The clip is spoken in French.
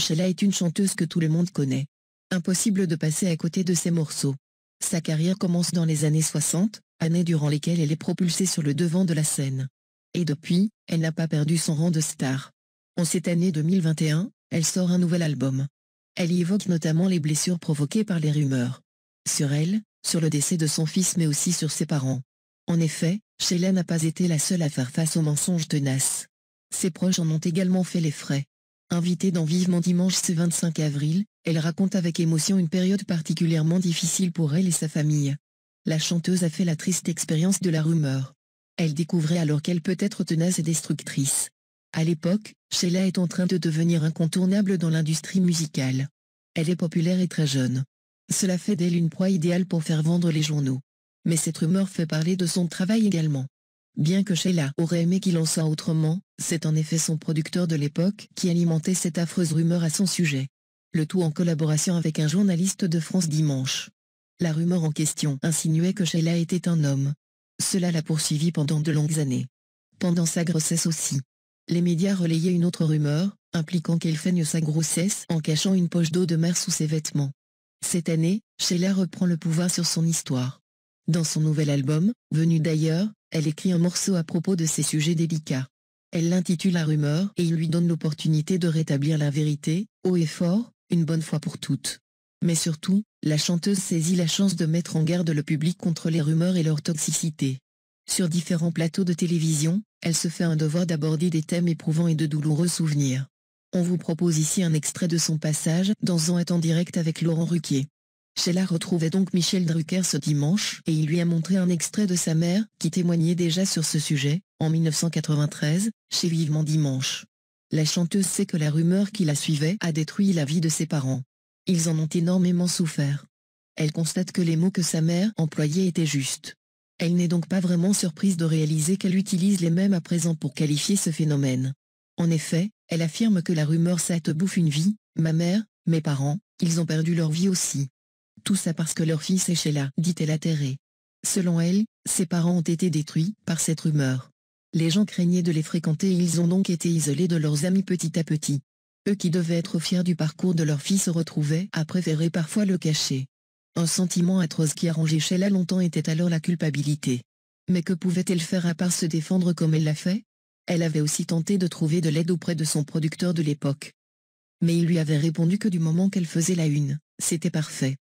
Sheila est une chanteuse que tout le monde connaît. Impossible de passer à côté de ses morceaux. Sa carrière commence dans les années 60, années durant lesquelles elle est propulsée sur le devant de la scène. Et depuis, elle n'a pas perdu son rang de star. En cette année 2021, elle sort un nouvel album. Elle y évoque notamment les blessures provoquées par les rumeurs. Sur elle, sur le décès de son fils mais aussi sur ses parents. En effet, Sheila n'a pas été la seule à faire face aux mensonges tenaces. Ses proches en ont également fait les frais. Invitée dans Vivement Dimanche ce 25 avril, elle raconte avec émotion une période particulièrement difficile pour elle et sa famille. La chanteuse a fait la triste expérience de la rumeur. Elle découvrait alors qu'elle peut être tenace et destructrice. À l'époque, Sheila est en train de devenir incontournable dans l'industrie musicale. Elle est populaire et très jeune. Cela fait d'elle une proie idéale pour faire vendre les journaux. Mais cette rumeur fait parler de son travail également. Bien que Sheila aurait aimé qu'il en soit autrement, c'est en effet son producteur de l'époque qui alimentait cette affreuse rumeur à son sujet. Le tout en collaboration avec un journaliste de France Dimanche. La rumeur en question insinuait que Sheila était un homme. Cela l'a poursuivi pendant de longues années. Pendant sa grossesse aussi. Les médias relayaient une autre rumeur, impliquant qu'elle feigne sa grossesse en cachant une poche d'eau de mer sous ses vêtements. Cette année, Sheila reprend le pouvoir sur son histoire. Dans son nouvel album, venu d'ailleurs, elle écrit un morceau à propos de ces sujets délicats. Elle l'intitule La rumeur et il lui donne l'opportunité de rétablir la vérité, haut et fort, une bonne fois pour toutes. Mais surtout, la chanteuse saisit la chance de mettre en garde le public contre les rumeurs et leur toxicité. Sur différents plateaux de télévision, elle se fait un devoir d'aborder des thèmes éprouvants et de douloureux souvenirs. On vous propose ici un extrait de son passage dans un étant en direct avec Laurent Ruquier. Sheila retrouvait donc Michel Drucker ce dimanche et il lui a montré un extrait de sa mère, qui témoignait déjà sur ce sujet, en 1993, chez Vivement Dimanche. La chanteuse sait que la rumeur qui la suivait a détruit la vie de ses parents. Ils en ont énormément souffert. Elle constate que les mots que sa mère employait étaient justes. Elle n'est donc pas vraiment surprise de réaliser qu'elle utilise les mêmes à présent pour qualifier ce phénomène. En effet, elle affirme que la rumeur ça bouffe une vie, ma mère, mes parents, ils ont perdu leur vie aussi tout ça parce que leur fils est chez là, dit-elle atterrée. Selon elle, ses parents ont été détruits par cette rumeur. Les gens craignaient de les fréquenter et ils ont donc été isolés de leurs amis petit à petit. Eux qui devaient être fiers du parcours de leur fils se retrouvaient à préférer parfois le cacher. Un sentiment atroce qui a rongé Sheila longtemps était alors la culpabilité. Mais que pouvait-elle faire à part se défendre comme elle l'a fait Elle avait aussi tenté de trouver de l'aide auprès de son producteur de l'époque. Mais il lui avait répondu que du moment qu'elle faisait la une, c'était parfait.